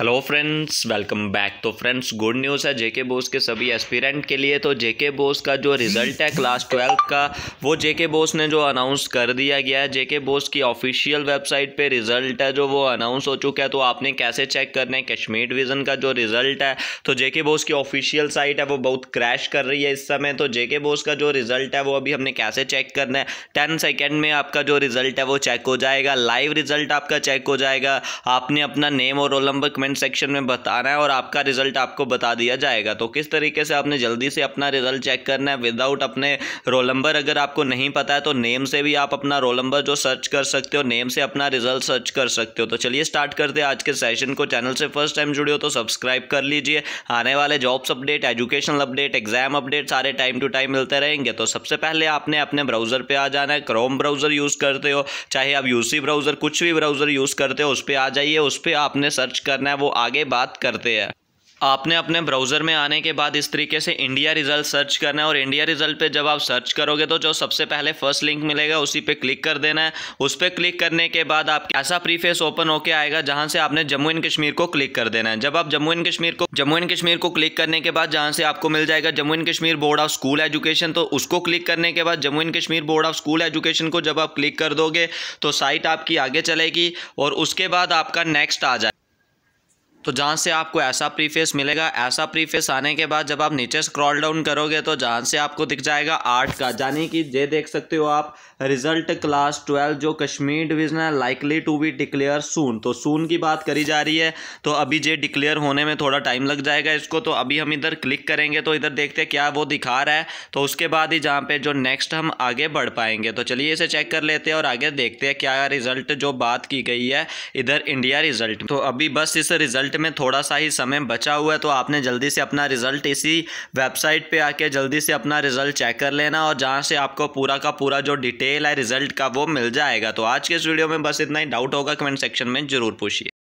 hello friends welcome back तो friends good news है JK Bose के सभी एस्पिरेंट के लिए तो जेके बोस का जो रिज़ल्ट है क्लास ट्वेल्थ का वो जेके बोस ने जो अनाउंस कर दिया गया है जेके बोस की ऑफिशियल वेबसाइट पे रिज़ल्ट है जो वो अनाउंस हो चुका है तो आपने कैसे चेक करना है कश्मीर विज़न का जो रिज़ल्ट है तो जेके बोस की ऑफिशियल साइट है वो बहुत क्रैश कर रही है इस समय तो जेके बोस का जो रिज़ल्ट है वो अभी हमने कैसे चेक करना है टेन सेकेंड में आपका जो रिज़ल्ट है वो चेक हो जाएगा लाइव रिज़ल्ट आपका चेक हो जाएगा आपने अपना नेम और रोल नंबर कमेंट सेक्शन में बताना है और आपका रिजल्ट आपको बता दिया जाएगा तो किस तरीके से आपने जल्दी से अपना रिजल्ट चेक करना है विदाउट अपने रोल नंबर अगर आपको नहीं पता है तो नेम से भी आप अपना रोल नंबर जो सर्च कर सकते हो नेम से अपना रिजल्ट सर्च कर सकते हो तो चलिए स्टार्ट करते हैं आज के सेशन को चैनल से फर्स्ट टाइम जुड़े हो तो सब्सक्राइब कर लीजिए आने वाले jobs update educational update exam update सारे टाइम टू टाइम मिलते रहेंगे तो सबसे पहले आपने अपने ब्राउज़र पर आ जाना है क्रोम ब्राउज़र यूज़ करते हो चाहे आप यूसी ब्राउज़र कुछ भी ब्राउज़र यूज़ करते हो उस पर आ जाइए उस पर आपने सर्च करना है वो आगे बात करते हैं आपने अपने ब्राउज़र में आने के बाद इस तरीके से इंडिया रिजल्ट सर्च करना है और इंडिया रिजल्ट पे जब आप सर्च करोगे तो जो सबसे पहले फर्स्ट लिंक मिलेगा उसी पे क्लिक कर देना है उस पर क्लिक करने के बाद आप ऐसा प्रीफेस ओपन होके आएगा जहाँ से आपने जम्मू एंड कश्मीर को क्लिक कर देना है जब आप जम्मू एंड कश्मीर को जम्मू एंड कश्मीर को क्लिक करने के बाद जहाँ से आपको मिल जाएगा Jammu and Kashmir board of school education तो उसको क्लिक करने के बाद Jammu and Kashmir board of school education को जब आप क्लिक कर दोगे तो साइट आपकी आगे चलेगी और उसके बाद आपका नेक्स्ट आ जाए तो जहाँ से आपको ऐसा प्रीफेस मिलेगा ऐसा प्रीफेस आने के बाद जब आप नीचे स्क्रॉल डाउन करोगे तो जहाँ से आपको दिख जाएगा आर्ट का यानी कि ये देख सकते हो आप रिजल्ट क्लास ट्वेल्व जो कश्मीर डिविजन है likely to be declare soon तो सून की बात करी जा रही है तो अभी ये डिक्लेयर होने में थोड़ा टाइम लग जाएगा इसको तो अभी हम इधर क्लिक करेंगे तो इधर देखते हैं क्या वो दिखा रहा है तो उसके बाद ही जहाँ पे जो नेक्स्ट हम आगे बढ़ पाएंगे तो चलिए इसे चेक कर लेते हैं और आगे देखते हैं क्या रिजल्ट जो बात की गई है इधर इंडिया रिजल्ट तो अभी बस इस रिजल्ट में थोड़ा सा ही समय बचा हुआ है तो आपने जल्दी से अपना रिज़ल्ट इसी वेबसाइट पे आके जल्दी से अपना रिज़ल्ट चेक कर लेना और जहाँ से आपको पूरा का पूरा जो डिटेल है रिज़ल्ट का वो मिल जाएगा तो आज के इस वीडियो में बस इतना ही डाउट होगा कमेंट सेक्शन में ज़रूर पूछिए